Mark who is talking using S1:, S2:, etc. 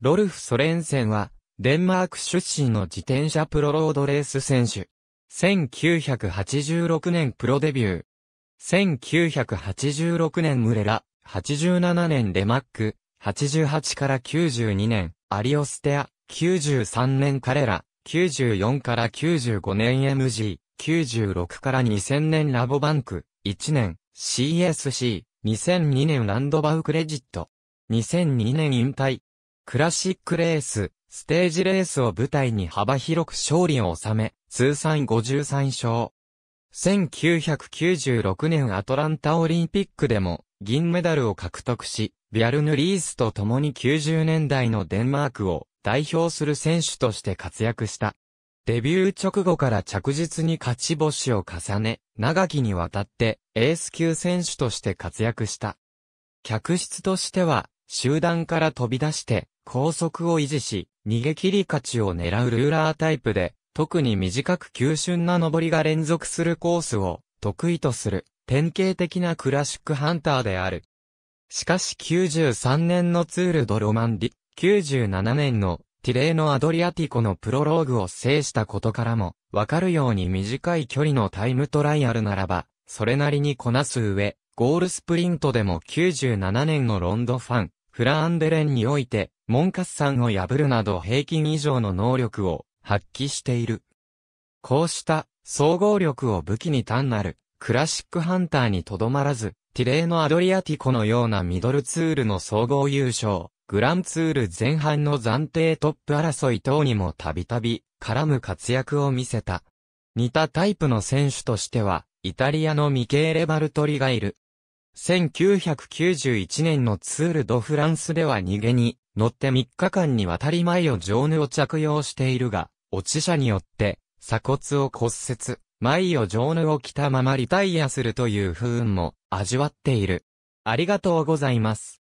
S1: ロルフ・ソレンセンは、デンマーク出身の自転車プロロードレース選手。1986年プロデビュー。1986年ムレラ、87年レマック、88から92年、アリオステア、93年彼ら、94から95年 MG、96から2000年ラボバンク、1年、CSC、2002年ランドバウクレジット。2002年引退、クラシックレース、ステージレースを舞台に幅広く勝利を収め、通算53勝。1996年アトランタオリンピックでも銀メダルを獲得し、ビャルヌ・リースと共に90年代のデンマークを代表する選手として活躍した。デビュー直後から着実に勝ち星を重ね、長きにわたってエース級選手として活躍した。客室としては、集団から飛び出して、高速を維持し、逃げ切り勝ちを狙うルーラータイプで、特に短く急峻な登りが連続するコースを得意とする典型的なクラシックハンターである。しかし93年のツールドロマンディ、97年のティレーのアドリアティコのプロローグを制したことからも、わかるように短い距離のタイムトライアルならば、それなりにこなす上、ゴールスプリントでも97年のロンドファン、フラーンデレンにおいて、モンカスさんを破るなど平均以上の能力を発揮している。こうした総合力を武器に単なるクラシックハンターにとどまらず、ティレーのアドリアティコのようなミドルツールの総合優勝、グランツール前半の暫定トップ争い等にもたびたび絡む活躍を見せた。似たタイプの選手としては、イタリアのミケーレ・バルトリがいる。1991年のツール・ド・フランスでは逃げに乗って3日間にわたり前を上ヌを着用しているが、落ち者によって鎖骨を骨折、前を上ヌを着たままリタイアするという不運も味わっている。ありがとうございます。